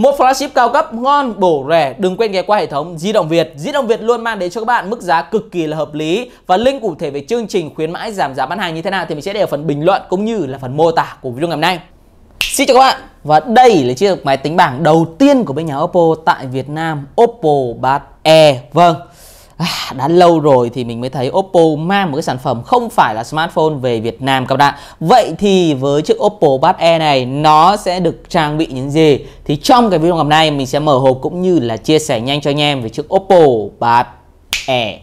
Một flagship cao cấp ngon, bổ rẻ, đừng quên ghé qua hệ thống Di động Việt. Di động Việt luôn mang đến cho các bạn mức giá cực kỳ là hợp lý và link cụ thể về chương trình khuyến mãi giảm giá bán hàng như thế nào thì mình sẽ để ở phần bình luận cũng như là phần mô tả của video ngày hôm nay. Xin chào các bạn và đây là chiếc máy tính bảng đầu tiên của bên nhà Oppo tại Việt Nam, Oppo 3E. Vâng, À, đã lâu rồi thì mình mới thấy Oppo mang một cái sản phẩm không phải là smartphone về Việt Nam các bạn Vậy thì với chiếc Oppo Buds e này nó sẽ được trang bị những gì? Thì trong cái video ngày hôm nay mình sẽ mở hộp cũng như là chia sẻ nhanh cho anh em về chiếc Oppo Buds e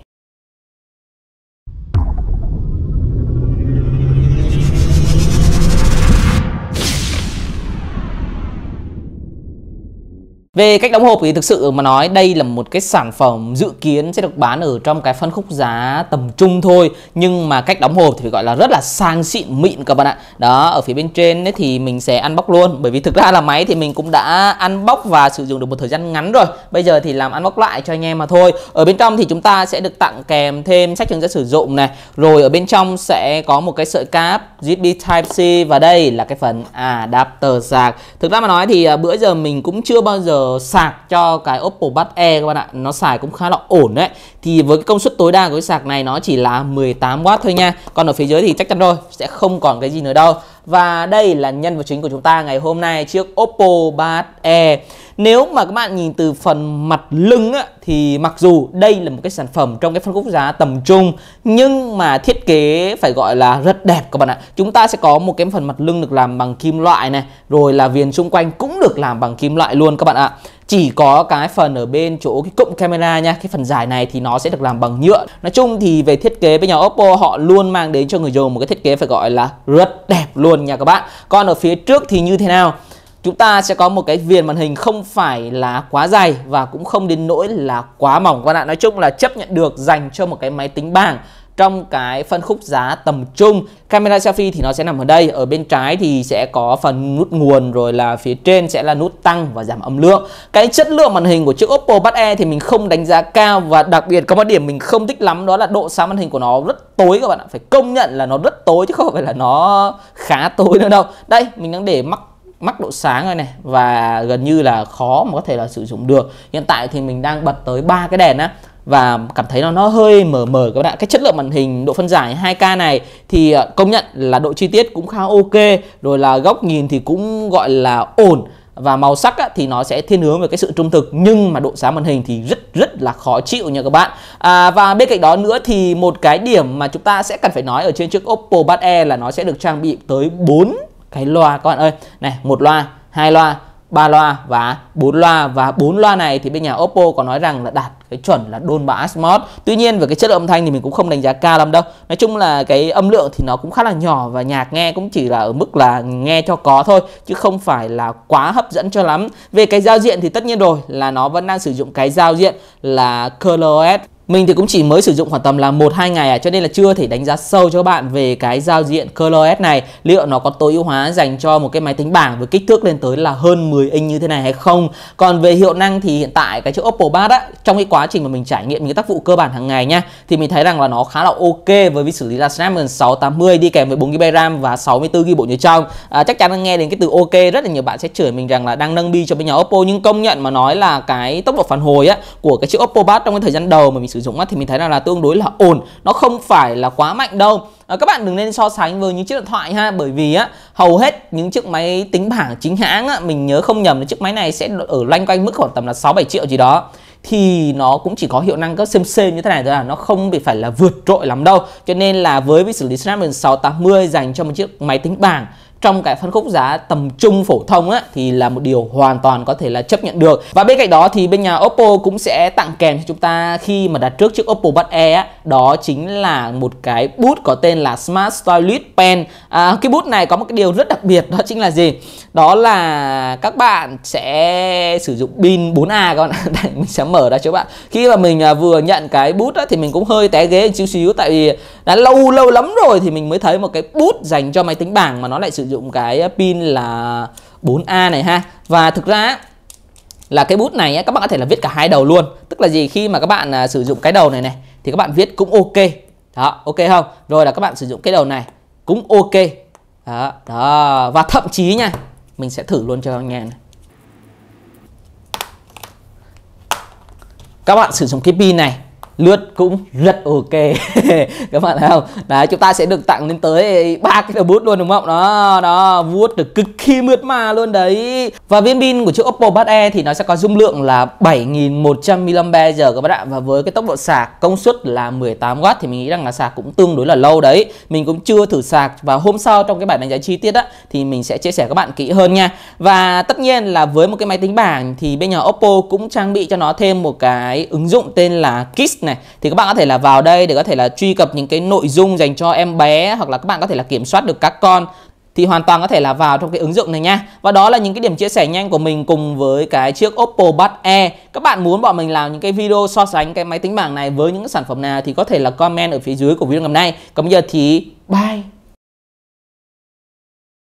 Về cách đóng hộp thì thực sự mà nói đây là một cái sản phẩm dự kiến sẽ được bán ở trong cái phân khúc giá tầm trung thôi Nhưng mà cách đóng hộp thì phải gọi là rất là sang xịn mịn các bạn ạ Đó ở phía bên trên ấy thì mình sẽ unbox luôn Bởi vì thực ra là máy thì mình cũng đã unbox và sử dụng được một thời gian ngắn rồi Bây giờ thì làm unbox lại cho anh em mà thôi Ở bên trong thì chúng ta sẽ được tặng kèm thêm sách hướng dẫn sử dụng này Rồi ở bên trong sẽ có một cái sợi cáp USB Type-C Và đây là cái phần adapter sạc Thực ra mà nói thì à, bữa giờ mình cũng chưa bao giờ sạc cho cái Oppo Buds E các bạn ạ nó xài cũng khá là ổn đấy thì với cái công suất tối đa của cái sạc này nó chỉ là 18W thôi nha còn ở phía dưới thì chắc chắn rồi sẽ không còn cái gì nữa đâu và đây là nhân vật chính của chúng ta ngày hôm nay chiếc Oppo 3E Nếu mà các bạn nhìn từ phần mặt lưng á, thì mặc dù đây là một cái sản phẩm trong cái phân khúc giá tầm trung Nhưng mà thiết kế phải gọi là rất đẹp các bạn ạ Chúng ta sẽ có một cái phần mặt lưng được làm bằng kim loại này Rồi là viền xung quanh cũng được làm bằng kim loại luôn các bạn ạ chỉ có cái phần ở bên chỗ cái cụm camera nha cái phần dài này thì nó sẽ được làm bằng nhựa nói chung thì về thiết kế với nhà Oppo họ luôn mang đến cho người dùng một cái thiết kế phải gọi là rất đẹp luôn nha các bạn còn ở phía trước thì như thế nào chúng ta sẽ có một cái viền màn hình không phải là quá dày và cũng không đến nỗi là quá mỏng các bạn ạ nói chung là chấp nhận được dành cho một cái máy tính bảng trong cái phân khúc giá tầm trung camera selfie thì nó sẽ nằm ở đây ở bên trái thì sẽ có phần nút nguồn rồi là phía trên sẽ là nút tăng và giảm âm lượng cái chất lượng màn hình của chiếc Oppo Pad E thì mình không đánh giá cao và đặc biệt có một điểm mình không thích lắm đó là độ sáng màn hình của nó rất tối các bạn ạ phải công nhận là nó rất tối chứ không phải là nó khá tối nữa đâu đây mình đang để mắc mắc độ sáng rồi này và gần như là khó mà có thể là sử dụng được hiện tại thì mình đang bật tới ba cái đèn á và cảm thấy nó nó hơi mờ mờ các bạn ạ cái chất lượng màn hình độ phân giải 2K này thì ờ, công nhận là độ chi tiết cũng khá ok rồi là góc nhìn thì cũng gọi là ổn và màu sắc á, thì nó sẽ thiên hướng về cái sự trung thực nhưng mà độ sáng màn hình thì rất rất là khó chịu nha các bạn à, và bên cạnh đó nữa thì một cái điểm mà chúng ta sẽ cần phải nói ở trên chiếc Oppo Bud Air e là nó sẽ được trang bị tới 4 cái loa các bạn ơi này một loa hai loa ba loa và bốn loa và bốn loa này thì bên nhà Oppo có nói rằng là đạt cái chuẩn là đôn bà Asmod tuy nhiên về cái chất lượng âm thanh thì mình cũng không đánh giá cao lắm đâu nói chung là cái âm lượng thì nó cũng khá là nhỏ và nhạc nghe cũng chỉ là ở mức là nghe cho có thôi chứ không phải là quá hấp dẫn cho lắm về cái giao diện thì tất nhiên rồi là nó vẫn đang sử dụng cái giao diện là ColorOS mình thì cũng chỉ mới sử dụng khoảng tầm là 1-2 ngày à, cho nên là chưa thể đánh giá sâu cho bạn về cái giao diện ColorOS này liệu nó có tối ưu hóa dành cho một cái máy tính bảng với kích thước lên tới là hơn 10 inch như thế này hay không. Còn về hiệu năng thì hiện tại cái chiếc Oppo Bat á, trong cái quá trình mà mình trải nghiệm những cái tác vụ cơ bản hàng ngày nha, thì mình thấy rằng là nó khá là ok với việc xử lý là Snapdragon 680 đi kèm với 4GB RAM và 64GB bộ nhớ trong. À, chắc chắn là nghe đến cái từ ok rất là nhiều bạn sẽ chửi mình rằng là đang nâng bi cho bên nhà Oppo nhưng công nhận mà nói là cái tốc độ phản hồi á của cái chiếc Oppo Bat trong cái thời gian đầu mà mình sử sử dụng thì mình thấy là, là tương đối là ổn nó không phải là quá mạnh đâu à, các bạn đừng nên so sánh với những chiếc điện thoại ha bởi vì á hầu hết những chiếc máy tính bảng chính hãng á, mình nhớ không nhầm là chiếc máy này sẽ ở loanh quanh mức khoảng tầm là 6 7 triệu gì đó thì nó cũng chỉ có hiệu năng cấp xem xem như thế này thôi là nó không bị phải là vượt trội lắm đâu cho nên là với việc xử lý Snapdragon 680 dành cho một chiếc máy tính bảng trong cái phân khúc giá tầm trung phổ thông á, thì là một điều hoàn toàn có thể là chấp nhận được và bên cạnh đó thì bên nhà Oppo cũng sẽ tặng kèm cho chúng ta khi mà đặt trước chiếc Oppo Buds Air á, đó chính là một cái bút có tên là Smart Stylus Pen à, cái bút này có một cái điều rất đặc biệt đó chính là gì đó là các bạn sẽ sử dụng pin 4A con đây mình sẽ mở ra cho bạn khi mà mình à, vừa nhận cái bút á, thì mình cũng hơi té ghế chút xíu tại vì đã lâu lâu lắm rồi thì mình mới thấy một cái bút dành cho máy tính bảng mà nó lại sử dụng cái ờ, pin là 4A này ha và thực ra là cái bút này các bạn có thể là viết cả hai đầu luôn tức là gì khi mà các bạn à, sử dụng cái đầu này này thì các bạn viết cũng ok đó ok không rồi là các bạn sử dụng cái đầu này cũng ok đó, đó. và thậm chí nha mình sẽ thử luôn cho các bạn nghe này. các bạn sử dụng cái pin này lướt cũng rất ok các bạn thấy không đấy chúng ta sẽ được tặng lên tới ba cái đầu bút luôn đúng không đó đó vuốt được cực kỳ mượt mà luôn đấy và viên pin của chiếc Oppo Pad e thì nó sẽ có dung lượng là 7100 mAh các bạn ạ và với cái tốc độ sạc công suất là 18W thì mình nghĩ rằng là sạc cũng tương đối là lâu đấy mình cũng chưa thử sạc và hôm sau trong cái bản đánh giá chi tiết á thì mình sẽ chia sẻ các bạn kỹ hơn nha và tất nhiên là với một cái máy tính bảng thì bên nhà Oppo cũng trang bị cho nó thêm một cái ứng dụng tên là Kiss này thì các bạn có thể là vào đây để có thể là truy cập những cái nội dung dành cho em bé hoặc là các bạn có thể là kiểm soát được các con thì hoàn toàn có thể là vào trong cái ứng dụng này nha. Và đó là những cái điểm chia sẻ nhanh của mình cùng với cái chiếc Oppo Buds E. Các bạn muốn bọn mình làm những cái video so sánh cái máy tính bảng này với những sản phẩm nào thì có thể là comment ở phía dưới của video ngày hôm nay. Còn bây giờ thì bye.